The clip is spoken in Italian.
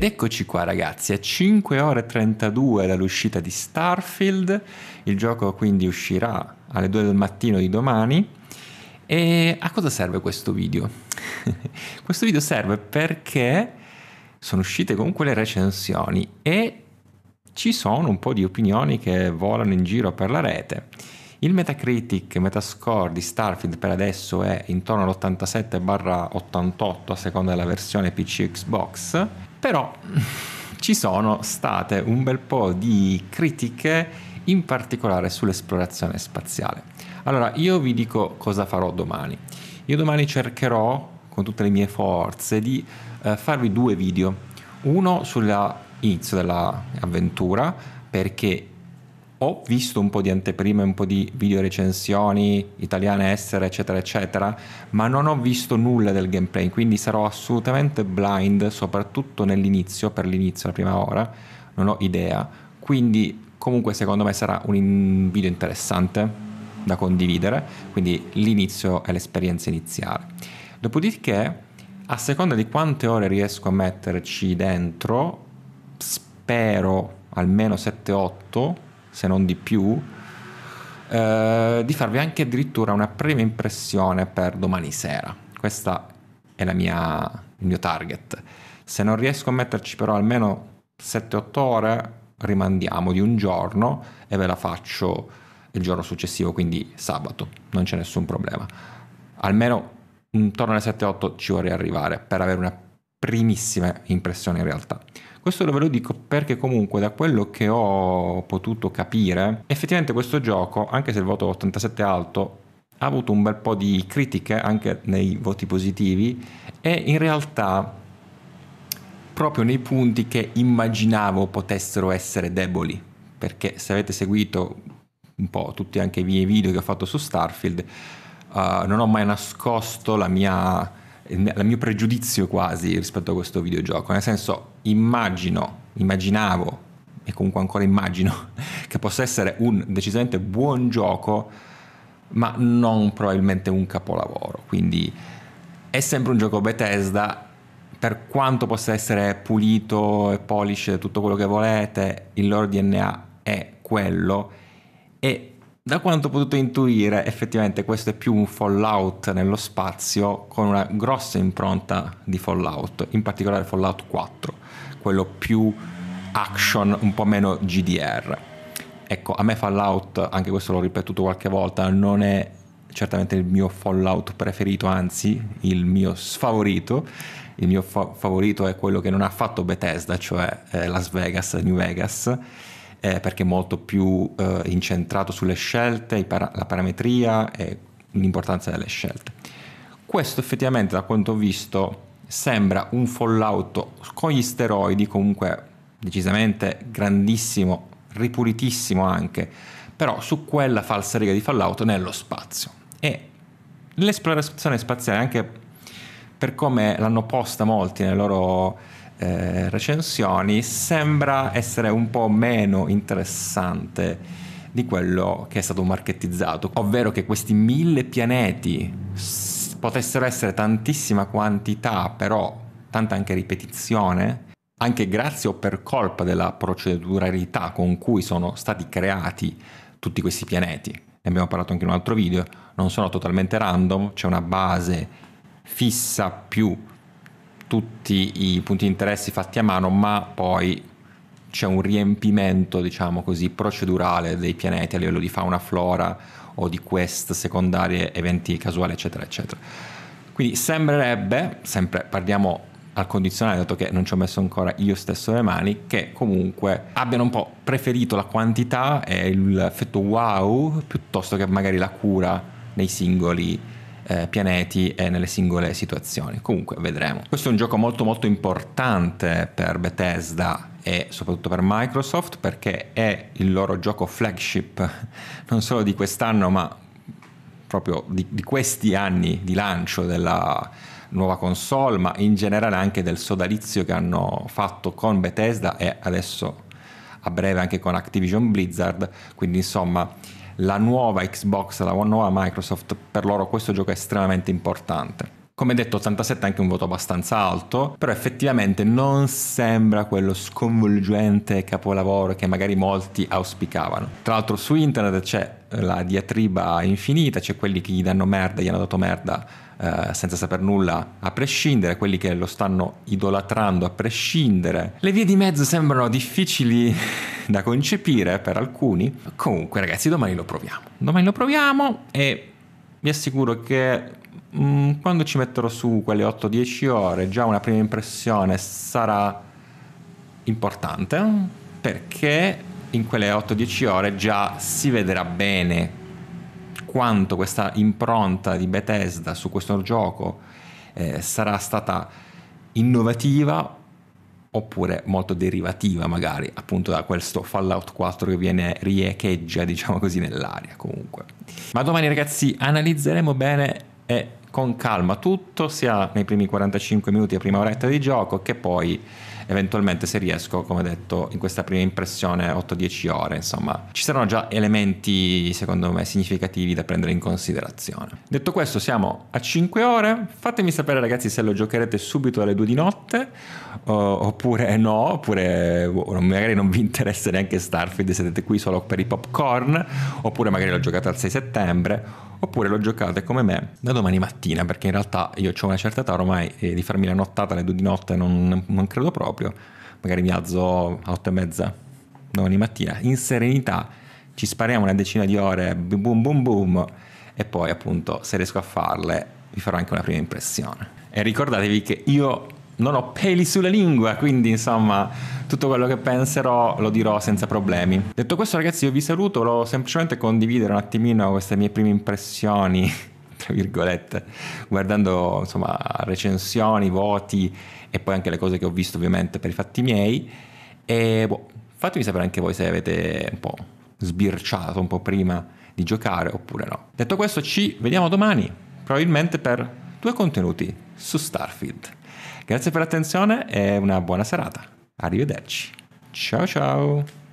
Ed eccoci qua ragazzi, a 5 ore e 32 dall'uscita di Starfield, il gioco quindi uscirà alle 2 del mattino di domani. E a cosa serve questo video? questo video serve perché sono uscite comunque le recensioni e ci sono un po' di opinioni che volano in giro per la rete. Il Metacritic Metascore di Starfield per adesso è intorno all'87-88 a seconda della versione PC Xbox però ci sono state un bel po' di critiche, in particolare sull'esplorazione spaziale. Allora, io vi dico cosa farò domani. Io domani cercherò, con tutte le mie forze, di eh, farvi due video. Uno sull'inizio dell'avventura, perché ho visto un po' di anteprime, un po' di video recensioni italiane, estere, eccetera, eccetera, ma non ho visto nulla del gameplay, quindi sarò assolutamente blind, soprattutto nell'inizio, per l'inizio, la prima ora, non ho idea. Quindi comunque secondo me sarà un video interessante da condividere, quindi l'inizio è l'esperienza iniziale. Dopodiché, a seconda di quante ore riesco a metterci dentro, spero almeno 7-8 se non di più, eh, di farvi anche addirittura una prima impressione per domani sera. Questo è mia, il mio target. Se non riesco a metterci però almeno 7-8 ore, rimandiamo di un giorno e ve la faccio il giorno successivo, quindi sabato, non c'è nessun problema. Almeno mm, intorno alle 7-8 ci vorrei arrivare per avere una primissima impressione in realtà. Questo ve lo dico perché comunque da quello che ho potuto capire, effettivamente questo gioco, anche se il voto 87 è alto, ha avuto un bel po' di critiche anche nei voti positivi e in realtà proprio nei punti che immaginavo potessero essere deboli, perché se avete seguito un po' tutti anche i miei video che ho fatto su Starfield, uh, non ho mai nascosto la mia il mio pregiudizio quasi rispetto a questo videogioco, nel senso immagino, immaginavo e comunque ancora immagino che possa essere un decisamente buon gioco, ma non probabilmente un capolavoro, quindi è sempre un gioco Bethesda per quanto possa essere pulito e polish tutto quello che volete, il loro DNA è quello e da quanto ho potuto intuire, effettivamente questo è più un Fallout nello spazio con una grossa impronta di Fallout, in particolare Fallout 4, quello più action, un po' meno GDR. Ecco, a me Fallout, anche questo l'ho ripetuto qualche volta, non è certamente il mio Fallout preferito, anzi il mio sfavorito. Il mio fa- favorito è quello che non ha fatto Bethesda, cioè eh, Las Vegas, New Vegas eh, perché è molto più eh, incentrato sulle scelte, para- la parametria e l'importanza delle scelte. Questo effettivamente da quanto ho visto sembra un fallout con gli steroidi, comunque decisamente grandissimo, ripulitissimo anche, però su quella falsa riga di fallout nello spazio. E l'esplorazione spaziale, anche per come l'hanno posta molti nelle loro eh, recensioni sembra essere un po' meno interessante di quello che è stato marketizzato, ovvero che questi mille pianeti potessero essere tantissima quantità, però tanta anche ripetizione, anche grazie o per colpa della proceduralità con cui sono stati creati tutti questi pianeti. Ne abbiamo parlato anche in un altro video, non sono totalmente random, c'è una base fissa più tutti i punti di interesse fatti a mano, ma poi c'è un riempimento, diciamo così, procedurale dei pianeti a livello di fauna, flora o di quest secondarie, eventi casuali, eccetera, eccetera. Quindi sembrerebbe, sempre parliamo al condizionale, dato che non ci ho messo ancora io stesso le mani, che comunque abbiano un po' preferito la quantità e l'effetto wow piuttosto che magari la cura nei singoli eh, pianeti e nelle singole situazioni. Comunque vedremo. Questo è un gioco molto molto importante per Bethesda e soprattutto per Microsoft perché è il loro gioco flagship non solo di quest'anno ma proprio di, di questi anni di lancio della nuova console ma in generale anche del sodalizio che hanno fatto con Bethesda e adesso a breve anche con Activision Blizzard quindi insomma la nuova Xbox, la nuova Microsoft, per loro questo gioco è estremamente importante. Come detto, 87 è anche un voto abbastanza alto, però effettivamente non sembra quello sconvolgente capolavoro che magari molti auspicavano. Tra l'altro su internet c'è la diatriba infinita, c'è quelli che gli danno merda, gli hanno dato merda eh, senza saper nulla a prescindere, quelli che lo stanno idolatrando a prescindere. Le vie di mezzo sembrano difficili da concepire per alcuni. Comunque ragazzi, domani lo proviamo. Domani lo proviamo e vi assicuro che mh, mm, quando ci metterò su quelle 8-10 ore, già una prima impressione sarà importante perché in quelle 8-10 ore già si vedrà bene quanto questa impronta di Bethesda su questo gioco eh, sarà stata innovativa oppure molto derivativa magari appunto da questo Fallout 4 che viene riecheggia diciamo così nell'aria comunque. Ma domani ragazzi analizzeremo bene e con calma tutto, sia nei primi 45 minuti a prima oretta di gioco che poi eventualmente se riesco, come detto, in questa prima impressione 8-10 ore, insomma, ci saranno già elementi secondo me significativi da prendere in considerazione. Detto questo, siamo a 5 ore, fatemi sapere ragazzi se lo giocherete subito alle 2 di notte uh, oppure no, oppure boh, magari non vi interessa neanche Starfield, siete qui solo per i popcorn, oppure magari lo giocate al 6 settembre oppure lo giocate come me da domani mattina, perché in realtà io ho una certa età ormai e di farmi la nottata alle due di notte non, non credo proprio, magari mi alzo a otto e mezza domani mattina, in serenità ci spariamo una decina di ore, boom boom boom, e poi appunto se riesco a farle vi farò anche una prima impressione. E ricordatevi che io non ho peli sulla lingua, quindi insomma tutto quello che penserò lo dirò senza problemi. Detto questo ragazzi io vi saluto, volevo semplicemente condividere un attimino queste mie prime impressioni, tra virgolette, guardando insomma recensioni, voti e poi anche le cose che ho visto ovviamente per i fatti miei e boh, fatemi sapere anche voi se avete un po' sbirciato un po' prima di giocare oppure no. Detto questo ci vediamo domani, probabilmente per due contenuti su Starfield. Grazie per l'attenzione e una buona serata. Arrivederci. Ciao ciao.